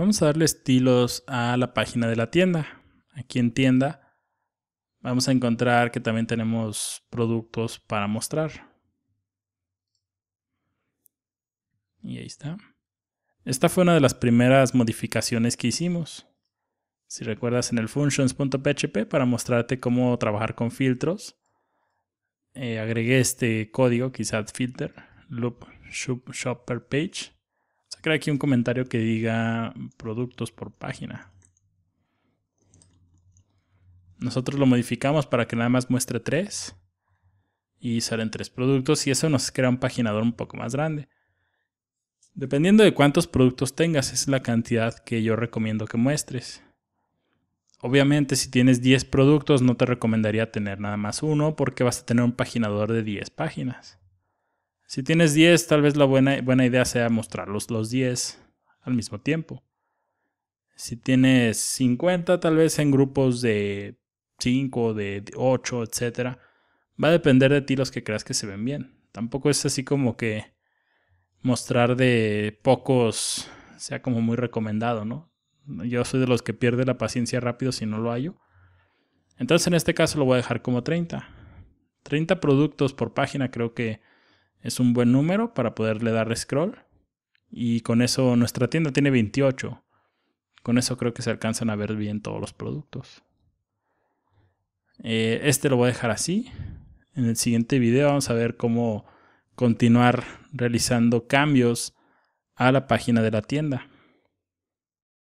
Vamos a darle estilos a la página de la tienda. Aquí en tienda vamos a encontrar que también tenemos productos para mostrar. Y ahí está. Esta fue una de las primeras modificaciones que hicimos. Si recuerdas en el functions.php para mostrarte cómo trabajar con filtros, eh, agregué este código, quizás filter, loop shopper page crea aquí un comentario que diga productos por página. Nosotros lo modificamos para que nada más muestre tres y salen tres productos y eso nos crea un paginador un poco más grande. Dependiendo de cuántos productos tengas es la cantidad que yo recomiendo que muestres. Obviamente si tienes 10 productos no te recomendaría tener nada más uno porque vas a tener un paginador de 10 páginas. Si tienes 10, tal vez la buena, buena idea sea mostrarlos los 10 al mismo tiempo. Si tienes 50, tal vez en grupos de 5, de 8, etc. Va a depender de ti los que creas que se ven bien. Tampoco es así como que mostrar de pocos sea como muy recomendado, ¿no? Yo soy de los que pierde la paciencia rápido si no lo hallo. Entonces en este caso lo voy a dejar como 30. 30 productos por página creo que es un buen número para poderle dar scroll. Y con eso nuestra tienda tiene 28. Con eso creo que se alcanzan a ver bien todos los productos. Eh, este lo voy a dejar así. En el siguiente video vamos a ver cómo continuar realizando cambios a la página de la tienda.